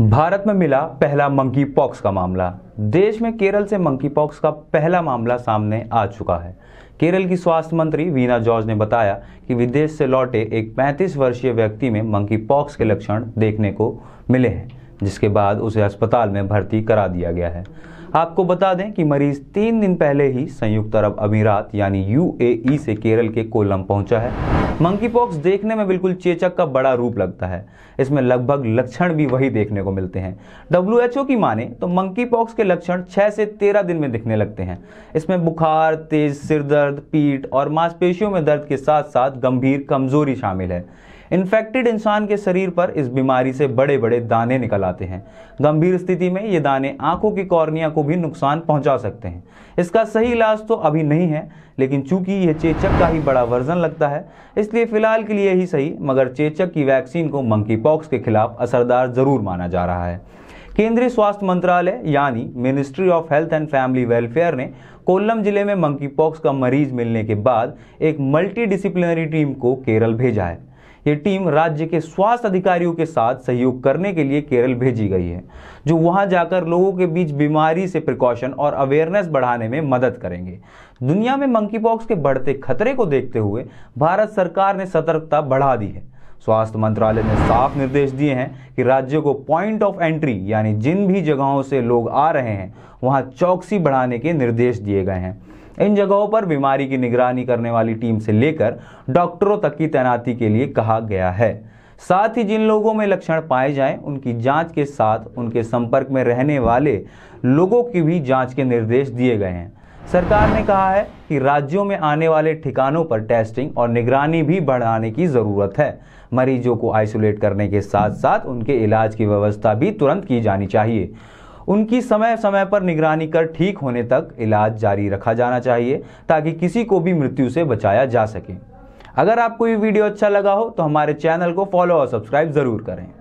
भारत में मिला पहला मंकी पॉक्स का मामला देश में केरल से मंकी पॉक्स का पहला मामला सामने आ चुका है केरल की स्वास्थ्य मंत्री वीना जॉर्ज ने बताया कि विदेश से लौटे एक 35 वर्षीय व्यक्ति में मंकी पॉक्स के लक्षण देखने को मिले हैं जिसके बाद उसे अस्पताल में भर्ती करा दिया गया है आपको बता दें कि मरीज तीन दिन पहले ही संयुक्त अरब अमीरात यानी यू से केरल के कोलम पहुंचा है मंकी पॉक्स देखने में बिल्कुल चेचक का बड़ा रूप लगता है इसमें लगभग लक्षण भी वही देखने को मिलते हैं डब्ल्यू की माने तो मंकी पॉक्स के लक्षण 6 से 13 दिन में दिखने लगते हैं इसमें बुखार तेज सिर दर्द पीठ और मांसपेशियों में दर्द के साथ साथ गंभीर कमजोरी शामिल है इन्फेक्टेड इंसान के शरीर पर इस बीमारी से बड़े बड़े दाने निकल आते हैं गंभीर स्थिति में ये दाने आंखों की कॉर्निया को भी नुकसान पहुंचा सकते हैं इसका सही इलाज तो अभी नहीं है लेकिन चूंकि यह चेचक का ही बड़ा वर्जन लगता है इसलिए फिलहाल के लिए ही सही मगर चेचक की वैक्सीन को मंकी पॉक्स के खिलाफ असरदार जरूर माना जा रहा है केंद्रीय स्वास्थ्य मंत्रालय यानी ministry of health and family welfare ने कोल्लम जिले में मंकी पॉक्स का मरीज मिलने के बाद एक मल्टी डिसिप्लिनरी टीम को केरल भेजा है ये टीम राज्य के स्वास्थ्य अधिकारियों के साथ सहयोग करने के लिए केरल भेजी गई है जो वहां जाकर लोगों के बीच बीमारी से प्रिकॉशन और अवेयरनेस बढ़ाने में मदद करेंगे दुनिया में मंकी पॉक्स के बढ़ते खतरे को देखते हुए भारत सरकार ने सतर्कता बढ़ा दी है स्वास्थ्य मंत्रालय ने साफ निर्देश दिए हैं कि राज्यों को पॉइंट ऑफ एंट्री यानी जिन भी जगहों से लोग आ रहे हैं वहां चौकसी बढ़ाने के निर्देश दिए गए हैं इन जगहों पर बीमारी की निगरानी करने वाली टीम से लेकर डॉक्टरों तक की तैनाती के लिए कहा गया है साथ ही जिन लोगों में लक्षण पाए जाए उनकी जांच के साथ उनके संपर्क में रहने वाले लोगों की भी जांच के निर्देश दिए गए हैं सरकार ने कहा है कि राज्यों में आने वाले ठिकानों पर टेस्टिंग और निगरानी भी बढ़ाने की ज़रूरत है मरीजों को आइसोलेट करने के साथ साथ उनके इलाज की व्यवस्था भी तुरंत की जानी चाहिए उनकी समय समय पर निगरानी कर ठीक होने तक इलाज जारी रखा जाना चाहिए ताकि किसी को भी मृत्यु से बचाया जा सके अगर आपको ये वीडियो अच्छा लगा हो तो हमारे चैनल को फॉलो और सब्सक्राइब ज़रूर करें